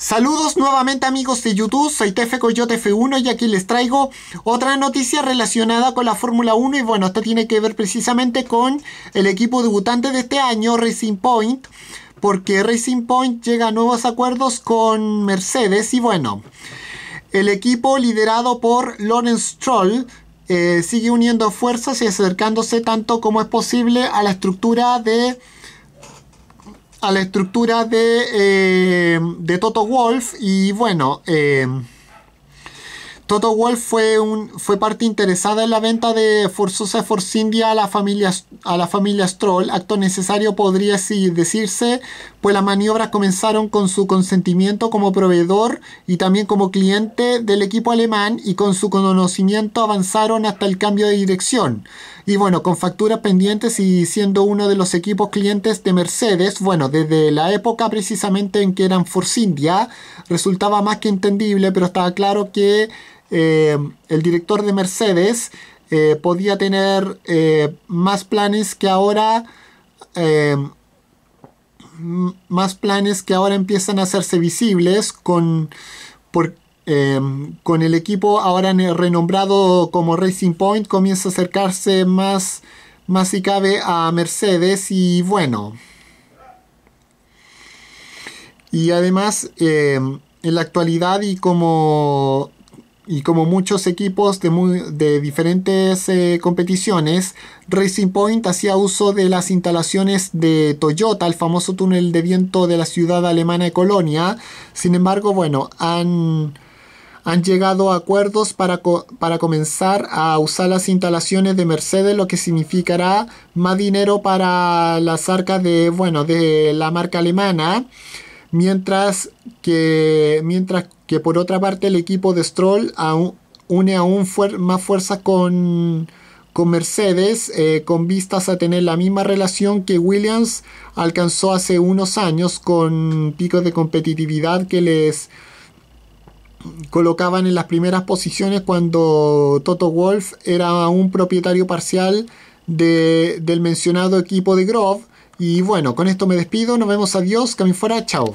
Saludos nuevamente amigos de YouTube, soy TF Coyote F1 y aquí les traigo otra noticia relacionada con la Fórmula 1 y bueno, esto tiene que ver precisamente con el equipo debutante de este año, Racing Point, porque Racing Point llega a nuevos acuerdos con Mercedes y bueno, el equipo liderado por Lawrence Stroll eh, sigue uniendo fuerzas y acercándose tanto como es posible a la estructura de a la estructura eh, de, Toto Wolf y bueno, eh, Toto Wolf fue, un, fue parte interesada en la venta de Forzosa Force India a la familia, a la familia Stroll, acto necesario podría decirse, pues las maniobras comenzaron con su consentimiento como proveedor y también como cliente del equipo alemán y con su conocimiento avanzaron hasta el cambio de dirección. Y bueno, con facturas pendientes y siendo uno de los equipos clientes de Mercedes, bueno, desde la época precisamente en que eran Force India, resultaba más que entendible, pero estaba claro que eh, el director de Mercedes eh, podía tener eh, más planes que ahora más planes que ahora empiezan a hacerse visibles con por, Em, con el equipo ahora renombrado como Racing Point comienza a acercarse más, más si cabe a Mercedes y bueno. Y además em, en la actualidad y como, y como muchos equipos de, diferentes eh, competiciones, Racing Point hacía uso de las instalaciones de Toyota, el famoso túnel de viento de la ciudad alemana de Colonia. Sin embargo, bueno, han han llegado a acuerdos para, comenzar a usar las instalaciones de Mercedes, lo que significará más dinero para las arcas de, bueno, de la marca alemana, mientras que, mientras que por otra parte el equipo de Stroll une aún más fuerza con, con Mercedes eh, con vistas a tener la misma relación que Williams alcanzó hace unos años con picos de competitividad que les colocaban en las primeras posiciones cuando Toto Wolf era un propietario parcial del mencionado equipo de Grove. Y bueno, con esto me despido, nos vemos, adiós, camino fuera, chao.